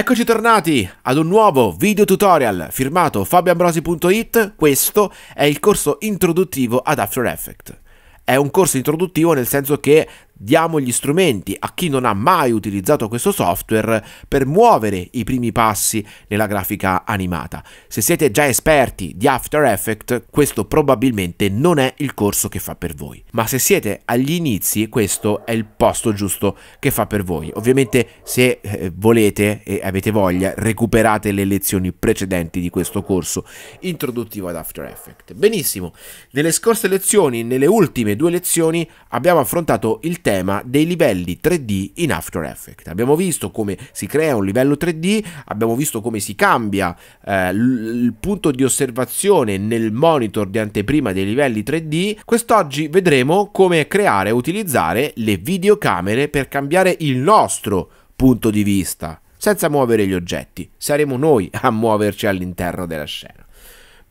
Eccoci tornati ad un nuovo video tutorial firmato fabioambrosi.it, questo è il corso introduttivo ad After Effects. È un corso introduttivo nel senso che diamo gli strumenti a chi non ha mai utilizzato questo software per muovere i primi passi nella grafica animata. Se siete già esperti di After Effects, questo probabilmente non è il corso che fa per voi. Ma se siete agli inizi, questo è il posto giusto che fa per voi. Ovviamente se eh, volete e avete voglia, recuperate le lezioni precedenti di questo corso introduttivo ad After Effects. Benissimo, nelle scorse lezioni, nelle ultime due lezioni, abbiamo affrontato il tema tema dei livelli 3D in After Effects. Abbiamo visto come si crea un livello 3D, abbiamo visto come si cambia eh, il punto di osservazione nel monitor di anteprima dei livelli 3D. Quest'oggi vedremo come creare e utilizzare le videocamere per cambiare il nostro punto di vista senza muovere gli oggetti. Saremo noi a muoverci all'interno della scena.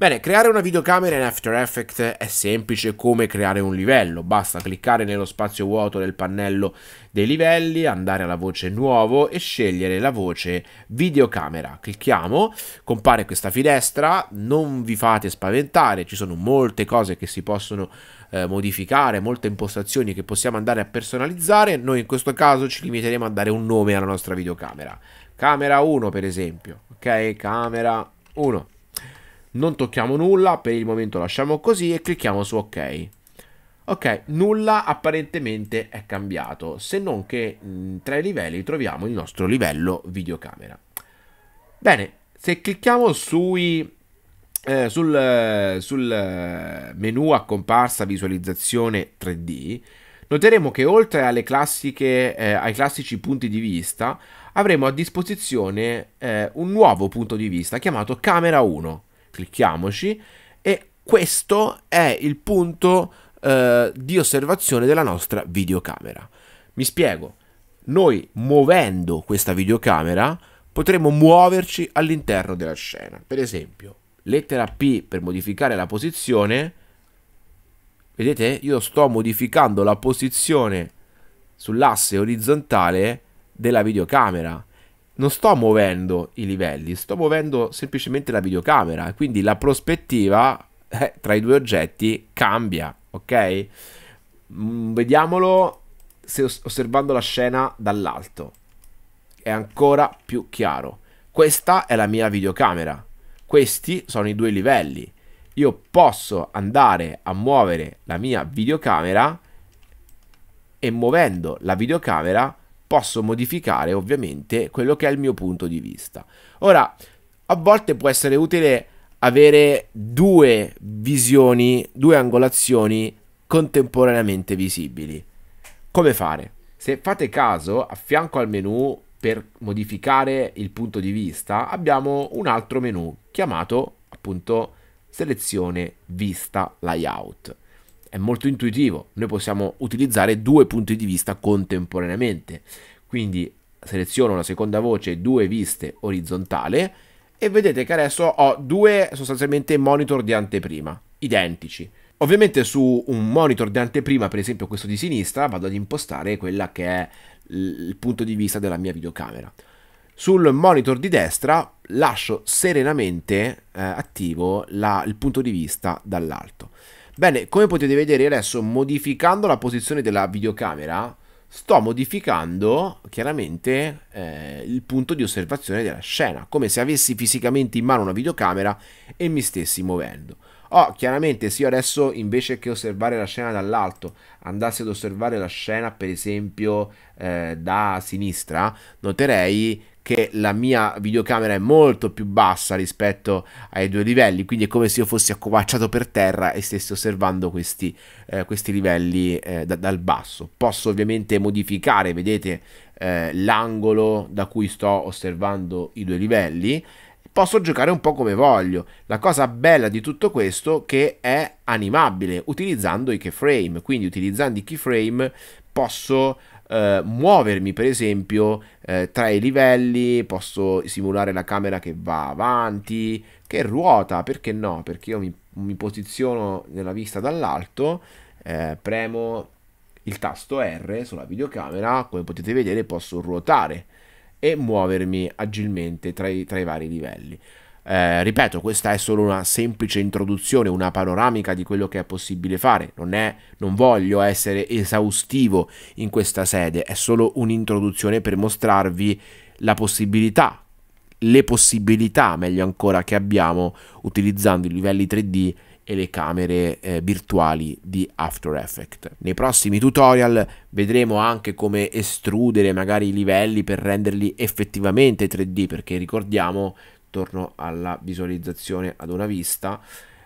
Bene, creare una videocamera in After Effects è semplice come creare un livello, basta cliccare nello spazio vuoto del pannello dei livelli, andare alla voce nuovo e scegliere la voce videocamera. Clicchiamo, compare questa finestra, non vi fate spaventare, ci sono molte cose che si possono eh, modificare, molte impostazioni che possiamo andare a personalizzare, noi in questo caso ci limiteremo a dare un nome alla nostra videocamera. Camera 1 per esempio, ok? Camera 1 non tocchiamo nulla, per il momento lasciamo così e clicchiamo su ok. Ok, nulla apparentemente è cambiato, se non che mm, tra i livelli troviamo il nostro livello videocamera. Bene, se clicchiamo sui, eh, sul, sul eh, menu a comparsa visualizzazione 3D, noteremo che oltre eh, ai classici punti di vista, avremo a disposizione eh, un nuovo punto di vista chiamato Camera 1 clicchiamoci, e questo è il punto eh, di osservazione della nostra videocamera. Mi spiego, noi muovendo questa videocamera potremo muoverci all'interno della scena. Per esempio, lettera P per modificare la posizione. Vedete, io sto modificando la posizione sull'asse orizzontale della videocamera non sto muovendo i livelli, sto muovendo semplicemente la videocamera, quindi la prospettiva eh, tra i due oggetti cambia, ok? Mm, vediamolo se osservando la scena dall'alto. È ancora più chiaro. Questa è la mia videocamera. Questi sono i due livelli. Io posso andare a muovere la mia videocamera e muovendo la videocamera posso modificare ovviamente quello che è il mio punto di vista. Ora, a volte può essere utile avere due visioni, due angolazioni contemporaneamente visibili. Come fare? Se fate caso, a fianco al menu per modificare il punto di vista abbiamo un altro menu chiamato appunto selezione vista layout è molto intuitivo, noi possiamo utilizzare due punti di vista contemporaneamente. Quindi seleziono la seconda voce, due viste orizzontale e vedete che adesso ho due sostanzialmente monitor di anteprima, identici. Ovviamente su un monitor di anteprima, per esempio questo di sinistra, vado ad impostare quella che è il punto di vista della mia videocamera. Sul monitor di destra lascio serenamente eh, attivo la, il punto di vista dall'alto. Bene, come potete vedere adesso modificando la posizione della videocamera, sto modificando chiaramente eh, il punto di osservazione della scena, come se avessi fisicamente in mano una videocamera e mi stessi muovendo. Oh, chiaramente se io adesso invece che osservare la scena dall'alto andassi ad osservare la scena per esempio eh, da sinistra, noterei che la mia videocamera è molto più bassa rispetto ai due livelli, quindi è come se io fossi accovacciato per terra e stessi osservando questi, eh, questi livelli eh, da, dal basso. Posso ovviamente modificare, vedete, eh, l'angolo da cui sto osservando i due livelli. Posso giocare un po' come voglio. La cosa bella di tutto questo è che è animabile utilizzando i keyframe, quindi utilizzando i keyframe posso eh, muovermi per esempio eh, tra i livelli, posso simulare la camera che va avanti, che ruota, perché no? Perché io mi, mi posiziono nella vista dall'alto, eh, premo il tasto R sulla videocamera, come potete vedere posso ruotare e muovermi agilmente tra i, tra i vari livelli. Eh, ripeto, questa è solo una semplice introduzione, una panoramica di quello che è possibile fare. Non, è, non voglio essere esaustivo in questa sede, è solo un'introduzione per mostrarvi la possibilità, le possibilità, meglio ancora, che abbiamo utilizzando i livelli 3D e le camere eh, virtuali di After Effects. Nei prossimi tutorial vedremo anche come estrudere magari i livelli per renderli effettivamente 3D, perché ricordiamo attorno alla visualizzazione ad una vista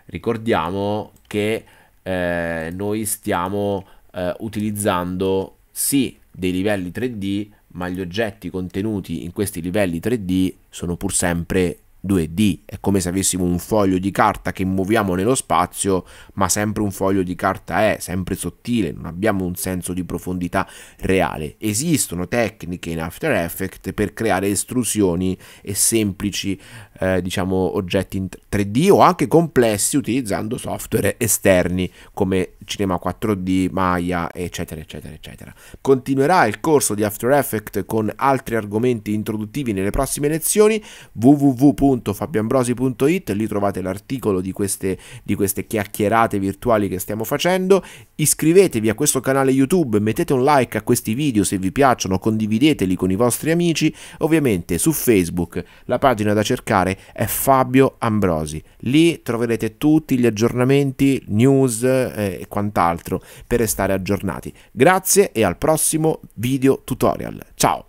ricordiamo che eh, noi stiamo eh, utilizzando sì dei livelli 3D ma gli oggetti contenuti in questi livelli 3D sono pur sempre 2D, è come se avessimo un foglio di carta che muoviamo nello spazio, ma sempre un foglio di carta è, sempre sottile, non abbiamo un senso di profondità reale. Esistono tecniche in After Effects per creare estrusioni e semplici, eh, diciamo, oggetti in 3D o anche complessi utilizzando software esterni come Cinema 4D, Maya, eccetera, eccetera, eccetera. Continuerà il corso di After Effects con altri argomenti introduttivi nelle prossime lezioni www www.fabioambrosi.it, lì trovate l'articolo di queste, di queste chiacchierate virtuali che stiamo facendo. Iscrivetevi a questo canale YouTube, mettete un like a questi video se vi piacciono, condivideteli con i vostri amici. Ovviamente su Facebook la pagina da cercare è Fabio Ambrosi. Lì troverete tutti gli aggiornamenti, news eh, e quant'altro per restare aggiornati. Grazie e al prossimo video tutorial. Ciao!